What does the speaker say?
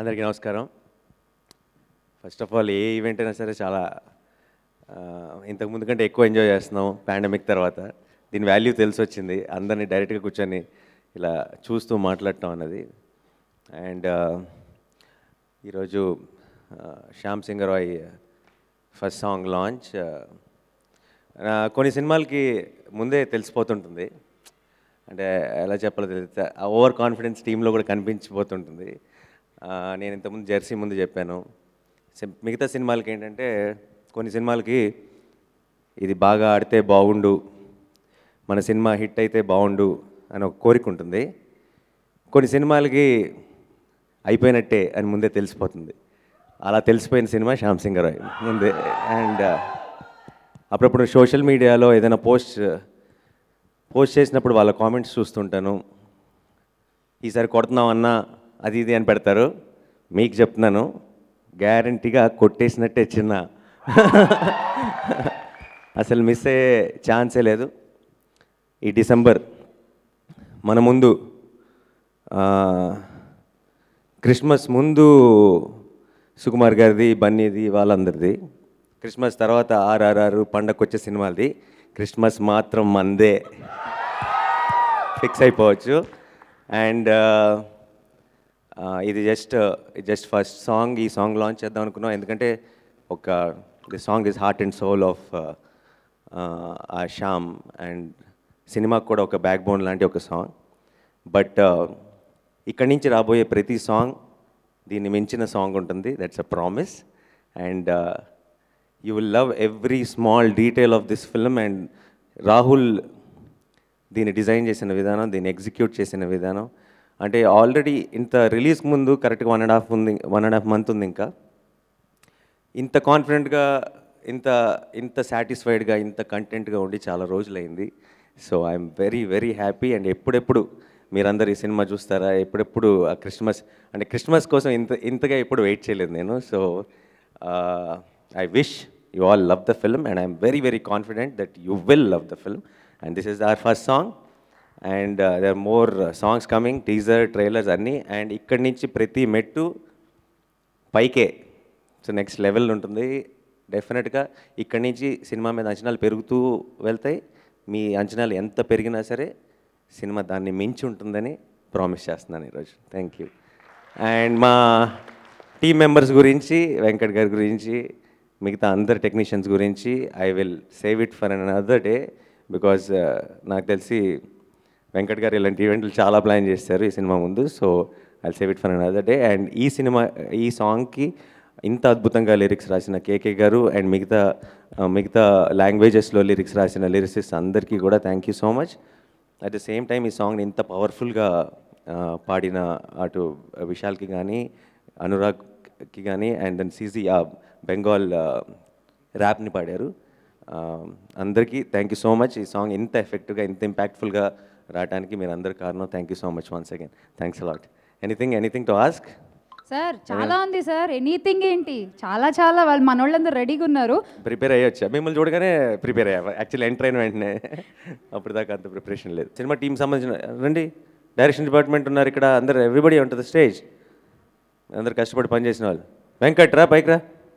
అందరికీ నమస్కారం first of all a event అయినా సరే చాలా ఇంతకుముందు కంటే ఎక్కువ ఎంజాయ్ చేస్తున్నాం పాండమిక్ తర్వాత దీని వాల్యూ తెలిసి వచ్చింది అందరినీ డైరెక్ట్గా కూర్చొని ఇలా చూస్తూ మాట్లాడటం అన్నది అండ్ ఈరోజు Shyam Singh Roy first song launch కొన్ని సినిమాలకి ముందే తెలిసిపోతుంటుంది అంటే ఎలా చెప్పాలో తెలియదు ఓవర్ కాన్ఫిడెన్స్ టీంలో కూడా కనిపించిపోతుంటుంది నేను ఇంతకుముందు జెర్సీ ముందు చెప్పాను మిగతా సినిమాలకి ఏంటంటే కొన్ని సినిమాలకి ఇది బాగా ఆడితే బాగుండు మన సినిమా హిట్ అయితే బాగుండు అని ఒక కోరిక ఉంటుంది కొన్ని సినిమాలకి అయిపోయినట్టే అని ముందే తెలిసిపోతుంది అలా తెలిసిపోయిన సినిమా శ్యామ్ సింగరాయ్ ముందే అండ్ అప్పుడప్పుడు సోషల్ మీడియాలో ఏదైనా పోస్ట్ పోస్ట్ చేసినప్పుడు వాళ్ళ కామెంట్స్ చూస్తుంటాను ఈసారి కొడుతున్నామన్నా అది ఇది అని పెడతారు మీకు చెప్తున్నాను గ్యారంటీగా కొట్టేసినట్టే చిన్న అసలు మిస్ అయ్యే ఛాన్సే లేదు ఈ డిసెంబర్ మన ముందు క్రిస్మస్ ముందు సుకుమార్ గారిది బన్నీది వాళ్ళందరిది క్రిస్మస్ తర్వాత ఆర్ఆర్ఆర్ పండగ వచ్చే సినిమాలది క్రిస్మస్ మాత్రం మందే ఫిక్స్ అయిపోవచ్చు అండ్ ఇది జస్ట్ జస్ట్ ఫస్ట్ సాంగ్ ఈ సాంగ్ లాంచ్ చేద్దాం అనుకున్నాం ఎందుకంటే ఒక the song is heart and soul of ఆ శ్యామ్ అండ్ సినిమాకు కూడా ఒక బ్యాక్ బోన్ లాంటి ఒక సాంగ్ బట్ ఇక్కడి నుంచి రాబోయే ప్రతి సాంగ్ దీన్ని మించిన సాంగ్ ఉంటుంది that's a promise and you will love every small detail of this film and Rahul దీన్ని డిజైన్ చేసిన విధానం దీన్ని ఎగ్జిక్యూట్ చేసిన విధానం అంటే ఆల్రెడీ ఇంత రిలీజ్ ముందు కరెక్ట్గా వన్ అండ్ హాఫ్ ఉంది వన్ అండ్ హాఫ్ మంత్ ఉంది ఇంకా ఇంత కాన్ఫిడెంట్గా ఇంత ఇంత సాటిస్ఫైడ్గా ఇంత కంటెంట్గా ఉండి చాలా రోజులైంది so I'm very very happy అండ్ ఎప్పుడెప్పుడు మీరందరూ ఈ సినిమా చూస్తారా ఎప్పుడెప్పుడు ఆ క్రిస్మస్ అంటే క్రిస్మస్ కోసం ఇంత ఇంతగా ఎప్పుడు వెయిట్ చేయలేదు నేను so I wish you all love the film and I'm very very confident that you will love the film and this is our first song and our more songs coming teaser trailers అన్నీ and ఇక్కడి నుంచి ప్రతి మెట్టు పైకే so next level ఉంటుంది డెఫినెట్గా ఇక్కడి నుంచి సినిమా మీద అంచనాలు పెరుగుతూ వెళ్తాయి మీ అంచనాలు ఎంత పెరిగినా సరే సినిమా దాన్ని మించి ఉంటుందని ప్రామిస్ చేస్తున్నాను ఈరోజు థ్యాంక్ యూ అండ్ మా టీమ్ మెంబర్స్ గురించి వెంకట్ గారి గురించి మిగతా అందరు టెక్నీషియన్స్ గురించి I will save it for another day because నాకు తెలిసి వెంకట్ గారు ఇలాంటి ఈవెంట్లు చాలా ప్లాన్ చేస్తారు ఈ సినిమా ముందు so I save it for another day and ఈ సినిమా ఈ సాంగ్కి ఇంత అద్భుతంగా లిరిక్స్ రాసిన కేకే గారు అండ్ మిగతా మిగతా లాంగ్వేజెస్లో లిరిక్స్ రాసిన లిరిసిస్ట్ అందరికీ కూడా thank you so much at the same time ఈ సాంగ్ని ఇంత పవర్ఫుల్గా పాడిన అటు విశాల్కి కానీ అనురాగ్కి కానీ అండ్ దెన్ సీజీ ఆ బెంగాల్ ర్యాప్ని పాడారు అందరికీ థ్యాంక్ యూ సో మచ్ ఈ సాంగ్ ఇంత ఎఫెక్ట్గా ఇంత ఇంపాక్ట్ఫుల్గా రావడానికి మీరు అందరు కారణం thank you so much once again thanks a lot anything anything to ask sir చాలా ఉంది సార్ ఎనీథింగ్ ఏంటి చాలా చాలా వాళ్ళు మనోళ్ళందరూ రెడీగా ఉన్నారు ప్రిపేర్ అయ్యొచ్చా మిమ్మల్ని చూడగానే ప్రిపేర్ అయ్యా యాక్చువల్లీ ఎంటర్ అయిన వెంటనే అప్పుడు దాకా అంత ప్రిపరేషన్ లేదు సినిమా టీం సంబంధించిన రండి డైరెక్షన్ డిపార్ట్మెంట్ ఉన్నారు ఇక్కడ అందరు ఎవ్రీబడి ఉంటుంది స్టేజ్ అందరు కష్టపడి పనిచేసిన వాళ్ళు వెంకట్రా పైకి రా